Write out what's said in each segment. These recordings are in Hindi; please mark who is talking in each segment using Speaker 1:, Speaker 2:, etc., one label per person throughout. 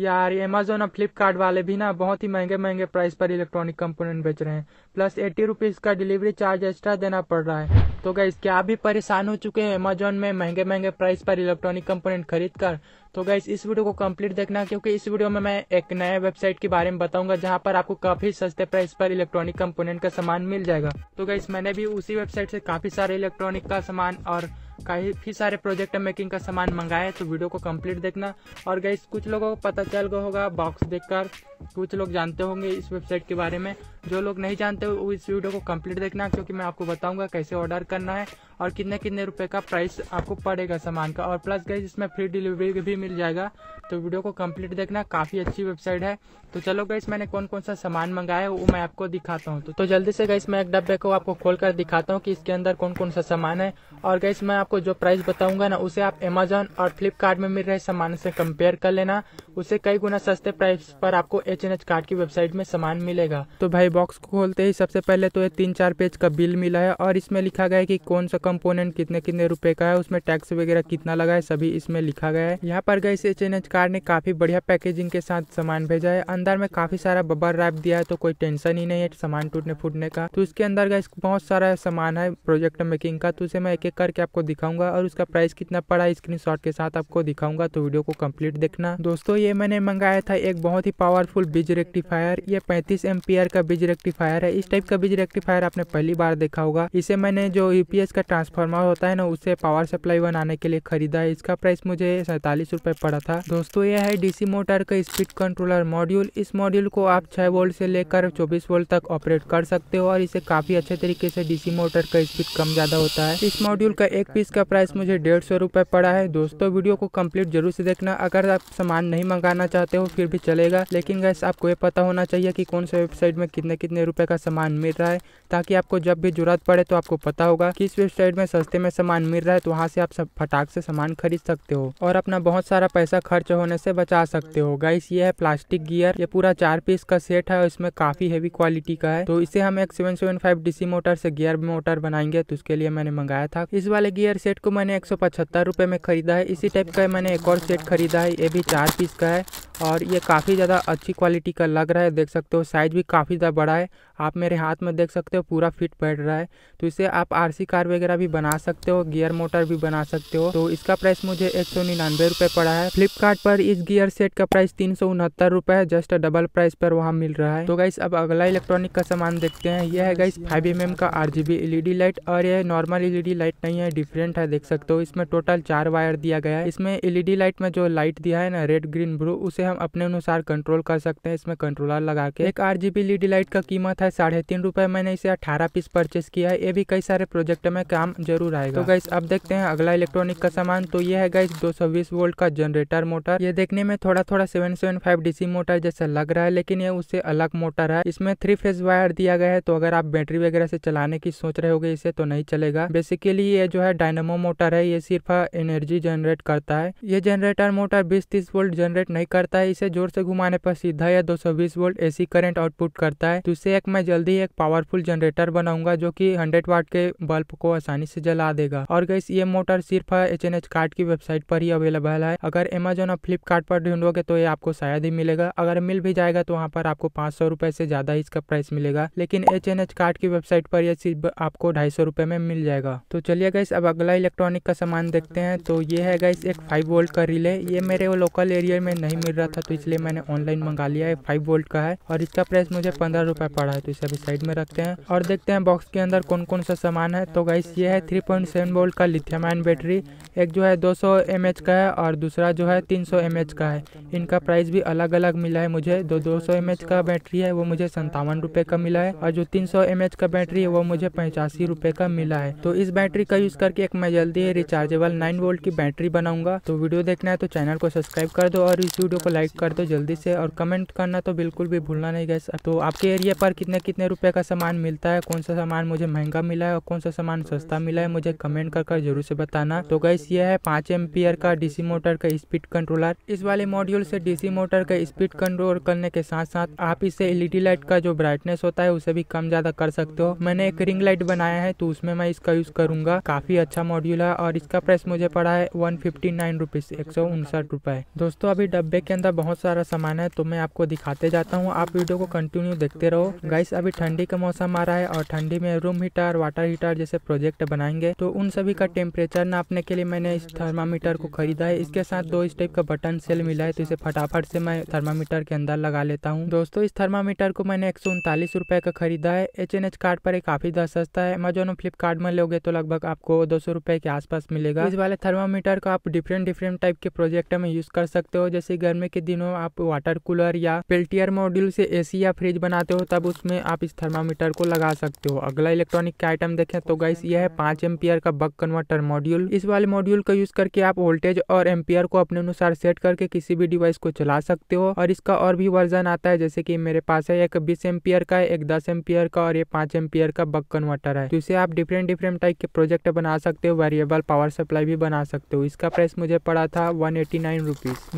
Speaker 1: यार अमेजोन और फ्लिपकार्ट वाले भी ना बहुत ही महंगे महंगे प्राइस पर इलेक्ट्रॉनिक कंपोनेंट बेच रहे हैं प्लस एट्टी रुपीज का डिलीवरी चार्ज एक्स्ट्रा देना पड़ रहा है तो गाइज क्या आप भी परेशान हो चुके हैं अमेजोन में महंगे महंगे प्राइस पर इलेक्ट्रॉनिक कंपोनेंट खरीद कर तो गई इस वीडियो को कंप्लीट देखना क्योंकि इस वीडियो में मैं एक नए वेबसाइट के बारे में बताऊंगा जहां पर आपको काफी सस्ते प्राइस पर इलेक्ट्रॉनिक कंपोनेंट का सामान मिल जाएगा तो गाइज मैंने भी उसी वेबसाइट से काफी सारे इलेक्ट्रॉनिक का सामान और काफी सारे प्रोजेक्ट मेकिंग का सामान मंगाया है तो वीडियो को कंप्लीट देखना और गई कुछ लोगों को पता चल गया होगा बॉक्स देखकर कुछ लोग जानते होंगे इस वेबसाइट के बारे में जो लोग नहीं जानते वो इस वीडियो को कंप्लीट देखना क्योंकि मैं आपको बताऊंगा कैसे ऑर्डर करना है और कितने कितने रुपए का प्राइस आपको पड़ेगा सामान का और प्लस गई इसमें फ्री डिलीवरी भी मिल जाएगा तो वीडियो को कंप्लीट देखना काफ़ी अच्छी वेबसाइट है तो चलो गई मैंने कौन कौन सा सामान मंगाया है वो मैं आपको दिखाता हूँ तो, तो जल्दी से गई मैं एक डब्बे को आपको खोल दिखाता हूँ कि इसके अंदर कौन कौन सा सामान है और गई मैं आपको जो प्राइस बताऊंगा ना उसे आप अमेजोन और फ्लिपकार्ट में मिल रहे सामान से कम्पेयर कर लेना उसे कई गुना सस्ते प्राइस पर आपको एच एन एच कार्ड की वेबसाइट में सामान मिलेगा तो भाई बॉक्स को खोलते ही सबसे पहले तो ये तीन चार पेज का बिल मिला है और इसमें लिखा गया है कि कौन सा कंपोनेंट कितने कितने रुपए का है उसमें टैक्स वगैरह कितना लगा है सभी इसमें लिखा गया है यहाँ पर गई एच एन ने काफी बढ़िया पैकेजिंग के साथ सामान भेजा है अंदर में काफी सारा बबर रैप दिया है तो कोई टेंशन ही नहीं है सामान टूटने फूटने का तो उसके अंदर गए बहुत सारा सामान है प्रोजेक्ट मेकिंग का तो उसे मैं एक एक करके आपको दिखाऊंगा और उसका प्राइस कितना पड़ा स्क्रीन स्क्रीन के साथ आपको दिखाऊंगा तो वीडियो को कम्प्लीट देखना दोस्तों ये मैंने मंगाया था एक बहुत ही पावरफुल बीज रेक्टिफायर ये पैंतीस एम्पियर का बीज रेक्टिफायर है इस टाइप का बीज रेक्टिफायर आपने पहली बार देखा होगा इसे मैंने जो यूपीएस का ट्रांसफार्मर होता है ना उसे पावर सप्लाई बनाने के लिए खरीदा है इसका प्राइस मुझे सैंतालीस रूपए पड़ा था दोस्तों यह है डीसी मोटर का स्पीड कंट्रोलर मॉड्यूल इस मॉड्यूल को आप छह वोल्ट से लेकर चौबीस वोल्ट तक ऑपरेट कर सकते हो और इसे काफी अच्छे तरीके से डीसी मोटर का स्पीड कम ज्यादा होता है इस मॉड्यूल का एक पीस का प्राइस मुझे डेढ़ सौ रूपए पड़ा है दोस्तों वीडियो को कम्प्लीट जरूर से देखना अगर आप सामान नहीं मंगाना चाहते हो फिर भी चलेगा लेकिन गैस आपको ये पता होना चाहिए की कौन सा वेबसाइट में कितने कितने रूपए का सामान मिल रहा है ताकि आपको जब भी जरूरत पड़े तो आपको पता होगा किस वेबसाइट मार्केट में सस्ते में सामान मिल रहा है तो वहाँ से आप सब फटाक से सामान खरीद सकते हो और अपना बहुत सारा पैसा खर्च होने से बचा सकते हो गाइस ये है प्लास्टिक गियर ये पूरा चार पीस का सेट है और इसमें काफी हेवी क्वालिटी का है तो इसे हम एक seven seven five DC motor से गियर मोटर बनाएंगे तो उसके लिए मैंने मंगाया था इस वाले गियर सेट को मैंने एक सौ पचहत्तर में खरीदा है इसी टाइप का मैंने एक और सेट खरीदा है ये भी चार पीस का है और ये काफ़ी ज़्यादा अच्छी क्वालिटी का लग रहा है देख सकते हो साइज़ भी काफ़ी ज़्यादा बड़ा है आप मेरे हाथ में देख सकते हो पूरा फिट बैठ रहा है तो इसे आप आरसी कार वगैरह भी बना सकते हो गियर मोटर भी बना सकते हो तो इसका प्राइस मुझे एक सौ निन्यानवे रुपये पड़ा है फ्लिपकार्ट पर इस गियर सेट का प्राइस तीन सौ उनहत्तर रुपये है जस्ट डबल प्राइस पर वहाँ मिल रहा है तो गाइस अब अगला इलेक्ट्रॉनिक का सामान देखते हैं यह है गाइस फाइव एम का आर डी लाइट और यह नॉर्मल डी लाइट नहीं है डिफरेंट है देख सकते हो इसमें टोटल चार वायर दिया गया है इसमें डी लाइट e में जो लाइट दिया है ना रेड ग्रीन ब्लू उसे हम अपने अनुसार कंट्रोल कर सकते हैं इसमें कंट्रोलर लगा के एक आर जी लीडी लाइट का कीमत है साढ़े तीन रुपए मैंने इसे अठारह पीस परचेस किया है ये भी कई सारे प्रोजेक्ट में काम जरूर आएगा तो गाइस अब देखते हैं अगला इलेक्ट्रॉनिक का सामान तो ये है गाइस बीस वोल्ट का जनरेटर मोटर ये देखने में थोड़ा थोड़ा 775 डीसी मोटर जैसा लग रहा है लेकिन ये उससे अलग मोटर है इसमें थ्री फेज वायर दिया गया है तो अगर आप बैटरी वगैरह से चलाने की सोच रहे होगे इसे तो नहीं चलेगा बेसिकली ये जो है डायनामो मोटर है ये सिर्फ एनर्जी जनरेट करता है ये जनरेटर मोटर बीस तीस वोल्ट जनरेट नहीं करता है इसे जोर से घुमाने पर सीधा यह 220 वोल्ट एसी करंट आउटपुट करता है तो एक मैं जल्दी एक पावरफुल जनरेटर बनाऊंगा जो कि 100 वाट के बल्ब को आसानी से जला देगा और गैस ये मोटर सिर्फ एच एन कार्ड की वेबसाइट पर ही अवेलेबल है अगर एमेजोन और फ्लिपकार्ट पर ढूंढोगे तो ये आपको शायद ही मिलेगा अगर मिल भी जाएगा तो वहाँ पर आपको पाँच सौ रुपए से ज्यादा इसका प्राइस मिलेगा लेकिन एच एन एच कार्ड की वेबसाइट पर यह सिर्फ आपको ढाई सौ में मिल जाएगा तो चलिए गैस अब अगला इलेक्ट्रॉनिक का सामान देखते हैं तो ये है गैस एक फाइव वोल्ट का रिले ये मेरे लोकल एरिया में नहीं मिल रहा था तो इसलिए मैंने ऑनलाइन मंगा लिया है फाइव वोल्ट का है और इसका प्राइस मुझे पंद्रह रुपये पड़ा है तो इसे अभी साइड में रखते हैं और देखते हैं बॉक्स के अंदर कौन कौन सा सामान है तो गाइस ये है थ्री पॉइंट सेवन वोल्ट का लिथियम आयन बैटरी एक जो है दो सौ एम एच का है और दूसरा जो है तीन सौ एम एच का है इनका प्राइस भी अलग अलग मिला है मुझे दो दो सौ एम एच का बैटरी है वो मुझे संतावन रुपये का मिला है और जो तीन सौ एम एच का बैटरी है वो मुझे पचासी रुपये का मिला है तो इस बैटरी का यूज करके एक मैं जल्दी रिचार्जेबल नाइन वोल्ट की बैटरी बनाऊंगा तो वीडियो देखना है तो चैनल को सब्सक्राइब कर दो और इस वीडियो को लाइक कर दो जल्दी से और कमेंट करना तो बिल्कुल भी भूलना नहीं गैस तो आपके एरिया पर कितने कितने रुपये का सामान मिलता है कौन सा सामान मुझे महंगा मिला है और कौन सा सामान सस्ता मिला है मुझे कमेंट कर, कर जरूर से बताना तो गैस ये है पाँच एमपियर का डीसी मोटर का स्पीड कंट्रोलर इस वाले मॉड्यूल से डीसी मोटर का स्पीड कंट्रोल करने के साथ साथ आप इसे एलईडी लाइट का जो ब्राइटनेस होता है उसे भी कम ज्यादा कर सकते हो मैंने एक रिंग लाइट बनाया है तो उसमें मैं इसका यूज करूंगा काफी अच्छा मॉड्यूल है और इसका प्राइस मुझे पड़ा है वन फिफ्टी नाइन रुपीज एक सौ उनसठ रुपए दोस्तों अभी डब्बे के अंदर बहुत सारा सामान है तो मैं आपको दिखाते जाता हूँ आप वीडियो को कंटिन्यू देखते रहो गाइस अभी ठंडी का मौसम आ रहा है और ठंडी में रूम हीटर वाटर हीटर जैसे प्रोजेक्ट बनाएंगे तो उन सभी का टेम्परेचर नापने के लिए मैंने इस थर्मामीटर को खरीदा है इसके साथ दो इस टाइप का बटन सेल मिला है तो इसे फटाफट से मैं थर्मामीटर के अंदर लगा लेता हूँ दोस्तों इस थर्मामीटर को मैंने एक रुपए का खरीदा है एच एन एच कार्ड पर काफी सस्ता है अमेजोन और फ्लिपकार्ट में लोगे तो लगभग आपको दो सौ रुपए के आसपास मिलेगा इस वाले थर्मामीटर को आप डिफरेंट डिफरेंट टाइप के प्रोजेक्ट में यूज कर सकते हो जैसे गर्मी के दिनों आप वाटर कूलर या पेल्टियर मॉड्यूल से एसी या फ्रिज बनाते हो तब उसमें आप इस थर्मामीटर को लगा सकते हो अगला इलेक्ट्रॉनिक का आइटम देखें तो गाइस यह है पांच एम्पियर का बक कन्वर्टर मॉड्यूल इस वाले मॉड्यूल का यूज करके आप वोल्टेज और एम्पियर को अपने अनुसार सेट करके किसी भी डिवाइस को चला सकते हो और इसका और भी वर्जन आता है जैसे की मेरे पास है एक बीस एम्पियर का एक दस एम्पियर का और ये पांच एम्पियर का बक कन्वर्टर है तो इसे आप डिफरेंट डिफरेंट टाइप के प्रोजेक्ट बना सकते हो वेरिएबल पावर सप्लाई भी बना सकते हो इसका प्राइस मुझे पड़ा था वन एटी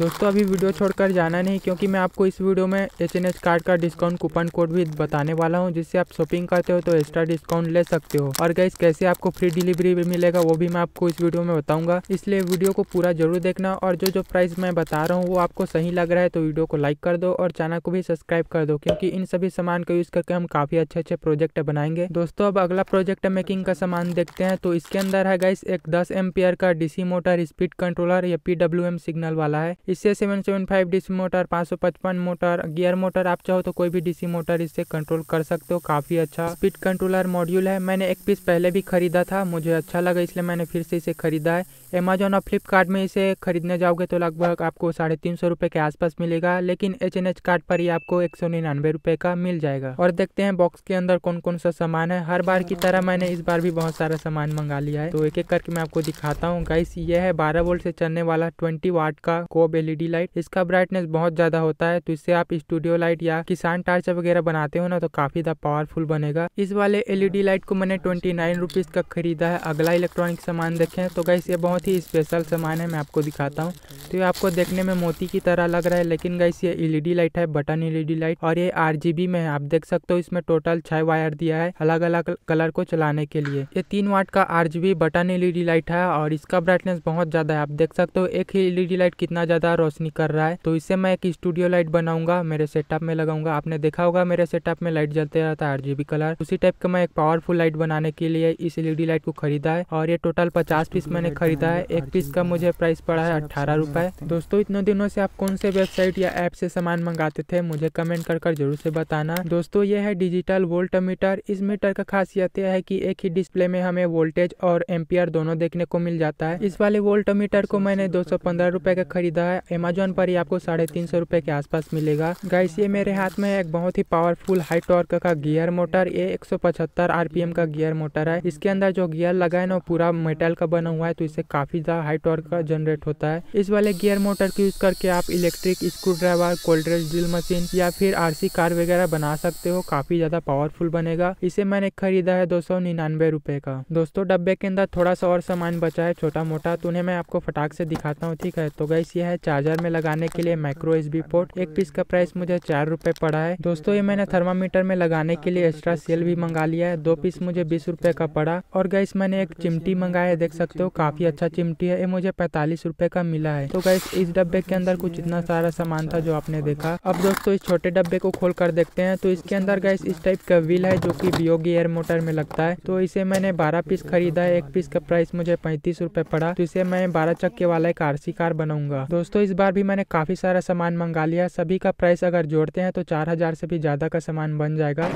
Speaker 1: दोस्तों अभी वीडियो छोड़कर जाना नहीं क्योंकि मैं आपको इस वीडियो में एच एन एच कार्ड का डिस्काउंट कूपन कोड भी बताने वाला हूँ जिससे आप शॉपिंग करते हो तो एक्स्ट्रा डिस्काउंट ले सकते हो और गैस कैसे आपको फ्री डिलीवरी भी मिलेगा वो भी मैं आपको इस वीडियो में बताऊंगा इसलिए वीडियो को पूरा जरूर देखना और जो जो प्राइस मैं बता रहा हूँ वो आपको सही लग रहा है तो वीडियो को लाइक कर दो और चैनल को भी सब्सक्राइब कर दो क्योंकि इन सभी सामान का यूज़ करके हम काफ़ी अच्छे अच्छे प्रोजेक्ट बनाएंगे दोस्तों अब अगला प्रोजेक्ट मेकिंग का सामान देखते हैं तो इसके अंदर है गैस एक दस एम का डीसी मोटर स्पीड कंट्रोलर या पीडब्ल्यू सिग्नल वाला है इससे seven seven five DC motor पाँच मोटर गियर मोटर आप चाहो तो कोई भी डीसी मोटर इससे कंट्रोल कर सकते हो काफ़ी अच्छा स्पीड कंट्रोलर मॉड्यूल है मैंने एक पीस पहले भी खरीदा था मुझे अच्छा लगा इसलिए मैंने फिर से इसे खरीदा है अमेजोन और फ्लिपकार्ट में इसे खरीदने जाओगे तो लगभग आपको साढ़े तीन सौ रुपए के आसपास मिलेगा लेकिन एच एन एच कार्ड पर ही आपको एक सौ निन्यानवे रुपए का मिल जाएगा और देखते हैं बॉक्स के अंदर कौन कौन सा सामान है हर बार की तरह मैंने इस बार भी बहुत सारा सामान मंगा लिया है तो एक एक करके मैं आपको दिखाता हूँ गाइस ये है बारह वोल्ट से चलने वाला ट्वेंटी वाट का कोब एलईडी लाइट इसका इसका ब्राइटनेस बहुत ज़्यादा होता है तो इससे आप स्टूडियो लाइट या किसान टार्च वगैरह बनाते हो ना तो काफ़ी ज़्यादा पावरफुल बनेगा इस वाले एलईडी लाइट को मैंने ट्वेंटी नाइन रुपीज़ का खरीदा है अगला इलेक्ट्रॉनिक सामान देखें तो गैस ये बहुत ही स्पेशल सामान है मैं आपको दिखाता हूँ तो ये आपको देखने में मोती की तरह लग रहा है लेकिन गाइस ये एलईडी लाइट है बटन एलईडी लाइट और ये आरजीबी में है आप देख सकते हो इसमें टोटल छह वायर दिया है अलग अलग कलर को चलाने के लिए ये तीन वाट का बी बटन एलईडी लाइट है और इसका ब्राइटनेस बहुत ज्यादा है आप देख सकते हो एक ही एलईडी लाइट कितना ज्यादा रोशनी कर रहा है है तो इससे मैं एक स्टूडियो लाइट बनाऊंगा मेरे सेटअप में लगाऊंगा आपने देखा होगा मेरे सेटअप में लाइट जलते रहता है आरजीबी कलर उसी टाइप का मैं एक पावरफुल लाइट बनाने के लिए इस एलईडी लाइट को खरीदा है और ये टोटल पचास पीस मैंने खरीदा है एक पीस का मुझे प्राइस पड़ा है अच्छा, अच्छा, अठारह रुपए दोस्तों इतने दिनों से आप कौन से वेबसाइट या ऐप से सामान मंगाते थे मुझे कमेंट कर कर जरूर से बताना दोस्तों ये है डिजिटल वोल्ट मीटर इस मीटर का खासियत यह है कि एक ही डिस्प्ले में हमें वोल्टेज और एम्पियर दोनों देखने को मिल जाता है इस वाले वोल्ट मीटर को अच्छा, मैंने दो सौ का खरीदा है अमेजोन पर आपको साढ़े तीन सौ रुपए के आसपास मिलेगा गाइस ये मेरे हाथ में एक बहुत ही पावरफुल हाई टॉर्क का गियर मोटर ये पी आरपीएम का गियर मोटर है इसके अंदर जो गियर लगा है ना पूरा मेटल का बना हुआ है तो इससे काफी ज्यादा हाई टॉर्क का जनरेट होता है इस वाले गियर मोटर का यूज करके आप electric screwdriver cordless drill machine या फिर आरसी कार वगैरह बना सकते हो काफी ज्यादा पावरफुल बनेगा इसे मैंने खरीदा है दो सौ निन्यानवे रुपए का दोस्तों डब्बे के अंदर थोड़ा सा और सामान बचा है छोटा मोटा तो उन्हें मैं आपको फटाक से दिखाता हूँ ठीक है तो गैस ये है चार्जर में लगाने के लिए माइक्रो एस पोर्ट एक पीस का प्राइस मुझे चार रूपए पड़ा है दोस्तों ये मैंने थर्मामीटर में लगाने के लिए एक्स्ट्रा सेल भी मंगा लिया है दो पीस मुझे बीस रूपए का पड़ा और गैस मैंने एक चिमटी मंगाया देख सकते हो काफी अच्छा चिमटी है ये मुझे पैतालीस रूपए का मिला है तो गैस इस डब्बे के अंदर कुछ इतना सारा सामान था जो आपने देखा अब दोस्तों इस छोटे डब्बे को खोल कर देखते हैं तो इसके अंदर गैस इस टाइप का व्हील है जो की बियोगी एयर मोटर में लगता है तो इसे मैंने बारह पीस खरीदा है एक पीस का प्राइस मुझे पैंतीस रूपए पड़ा तो इसे मैं बारह चक्के वाला एक आरसी कार बनाऊंगा दोस्तों इस बार भी मैंने काफ़ी सारा सामान मंगा लिया सभी का प्राइस अगर जोड़ते हैं तो चार हज़ार से भी ज़्यादा का सामान बन जाएगा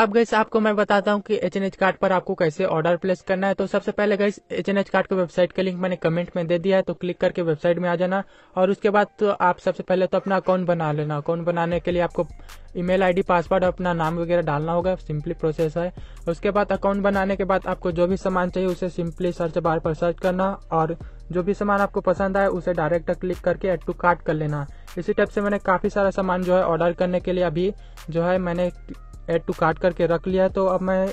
Speaker 1: अब गैस आपको मैं बताता हूँ कि एच एन एच कार्ड पर आपको कैसे ऑर्डर प्लेस करना है तो सबसे पहले guys H N H cart के वेबसाइट का लिंक मैंने कमेंट में दे दिया है तो क्लिक करके वेबसाइट में आ जाना और उसके बाद तो आप सबसे पहले तो अपना अकाउंट बना लेना अकाउंट बनाने के लिए आपको ईमेल आईडी पासवर्ड अपना नाम वगैरह डालना होगा सिंपली प्रोसेस है उसके बाद अकाउंट बनाने के बाद आपको जो भी सामान चाहिए उसे सिंपली सर्च बार पर सर्च करना और जो भी सामान आपको पसंद आए उसे डायरेक्ट क्लिक करके एड टू कार्ट कर लेना इसी टाइप से मैंने काफ़ी सारा सामान जो है ऑर्डर करने के लिए अभी जो है मैंने एड टू कार्ट करके रख लिया है तो अब मैं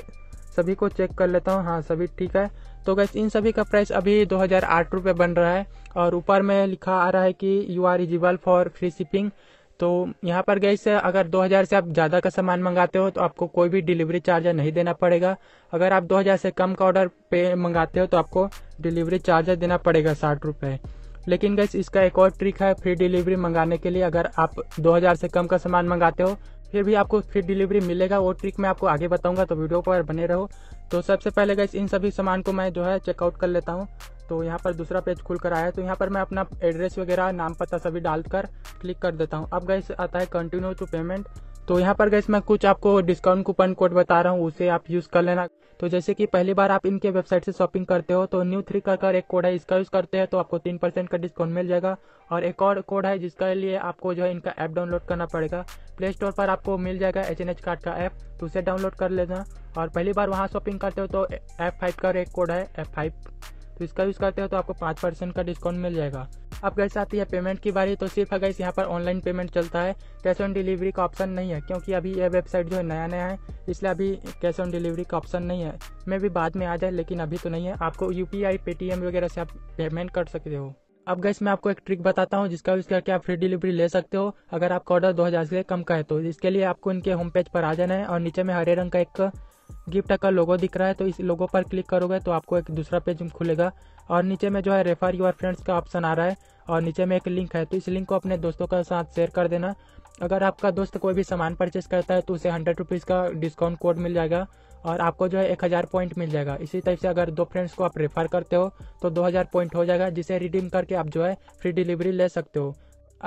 Speaker 1: सभी को चेक कर लेता हूँ हाँ सभी ठीक है तो गैस इन सभी का प्राइस अभी दो हज़ार आठ बन रहा है और ऊपर में लिखा आ रहा है कि you are eligible for free shipping तो यहाँ पर गैस अगर 2000 से आप ज़्यादा का सामान मंगाते हो तो आपको कोई भी डिलीवरी चार्ज नहीं देना पड़ेगा अगर आप 2000 से कम का ऑर्डर पे मंगाते हो तो आपको डिलीवरी चार्ज देना पड़ेगा साठ रुपये लेकिन गैस इसका एक और ट्रिक है फ्री डिलीवरी मंगाने के लिए अगर आप 2000 से कम का सामान मंगाते हो फिर भी आपको फ्री डिलीवरी मिलेगा वो ट्रिक मैं आपको आगे बताऊंगा तो वीडियो पर बने रहो तो सबसे पहले गैस इन सभी सामान को मैं जो है चेकआउट कर लेता हूँ तो यहाँ पर दूसरा पेज खुल कर आया है तो यहाँ पर मैं अपना एड्रेस वगैरह नाम पता सभी डालकर क्लिक कर देता हूँ अब गैस आता है कंटिन्यू टू पेमेंट तो यहाँ पर गैस मैं कुछ आपको डिस्काउंट कूपन कोड बता रहा हूँ उसे आप यूज़ कर लेना तो जैसे कि पहली बार आप इनके वेबसाइट से शॉपिंग करते हो तो न्यू थ्री का कर एक कोड है इसका यूज़ करते हैं तो आपको तीन परसेंट का डिस्काउंट मिल जाएगा और एक और कोड है जिसके लिए आपको जो है इनका ऐप डाउनलोड करना पड़ेगा प्ले स्टोर पर आपको मिल जाएगा एच एन एच कार्ड का ऐप तो उसे डाउनलोड कर लेना और पहली बार वहाँ शॉपिंग करते हो तो एफ फाइव का एक कोड है एफ फाइव तो इसका यूज़ करते हो तो आपको पाँच परसेंट का डिस्काउंट मिल जाएगा अब कैसे आती है पेमेंट की बारी तो सिर्फ अगर यहाँ पर ऑनलाइन पेमेंट चलता है कैश ऑन डिलीवरी का ऑप्शन नहीं है क्योंकि अभी यह वेबसाइट जो है नया नया है इसलिए अभी कैश ऑन डिलीवरी का ऑप्शन नहीं है मैं भी बाद में आ जाए लेकिन अभी तो नहीं है आपको यू पी आई पेटीएम वगैरह से आप पेमेंट कर सकते हो अब गैस मैं आपको एक ट्रिक बताता हूँ जिसका यूज करके आप फ्री डिलीवरी ले सकते हो अगर आपका ऑर्डर दो हजार से कम का है तो इसके लिए आपको इनके होम पेज पर आ जाना है और नीचे में हरे रंग का एक गिफ्ट का लोगो दिख रहा है तो इस लोगो पर क्लिक करोगे तो आपको एक दूसरा पेज खुलेगा और नीचे में जो है रेफर यूर फ्रेंड्स का ऑप्शन आ रहा है और नीचे में एक लिंक है तो इस लिंक को अपने दोस्तों के साथ शेयर कर देना अगर आपका दोस्त कोई भी सामान परचेस करता है तो उसे हंड्रेड रुपीज़ का डिस्काउंट कोड मिल जाएगा और आपको जो है एक हज़ार पॉइंट मिल जाएगा इसी टाइप से अगर दो फ्रेंड्स को आप रेफर करते हो तो दो हज़ार पॉइंट हो जाएगा जिसे रिडीम करके आप जो है फ्री डिलीवरी ले सकते हो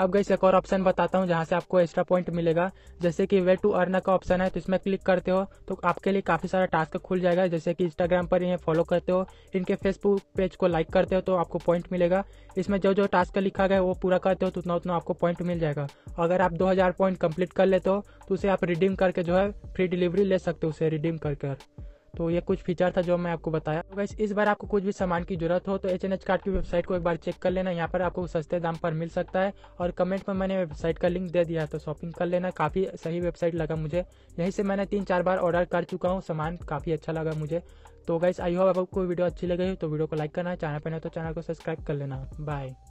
Speaker 1: अब गई एक और ऑप्शन बताता हूँ जहाँ से आपको एक्स्ट्रा पॉइंट मिलेगा जैसे कि वे टू अर्न का ऑप्शन है तो इसमें क्लिक करते हो तो आपके लिए काफ़ी सारा टास्क खुल जाएगा जैसे कि इंस्टाग्राम पर इन्हें फॉलो करते हो इनके फेसबुक पेज को लाइक करते हो तो आपको पॉइंट मिलेगा इसमें जो जो टास्क लिखा गया वो पूरा करते हो तो उतना उतना आपको पॉइंट मिल जाएगा अगर आप दो पॉइंट कंप्लीट कर लेते हो तो उसे आप रिडीम करके जो है फ्री डिलीवरी ले सकते हो उसे रिडीम कर तो ये कुछ फीचर था जो मैं आपको बताया तो इस बार आपको कुछ भी सामान की जरूरत हो तो एच एन एच कार्ड की वेबसाइट को एक बार चेक कर लेना यहाँ पर आपको सस्ते दाम पर मिल सकता है और कमेंट में मैंने वेबसाइट का लिंक दे दिया तो शॉपिंग कर लेना काफ़ी सही वेबसाइट लगा मुझे यहीं से मैंने तीन चार बार ऑर्डर कर चुका हूँ सामान काफ़ी अच्छा लगा मुझे तो गैस आई होप आपको वीडियो अच्छी लगी हो तो वीडियो को लाइक करना चैनल पर नहीं तो चैनल को सब्सक्राइब कर लेना बाय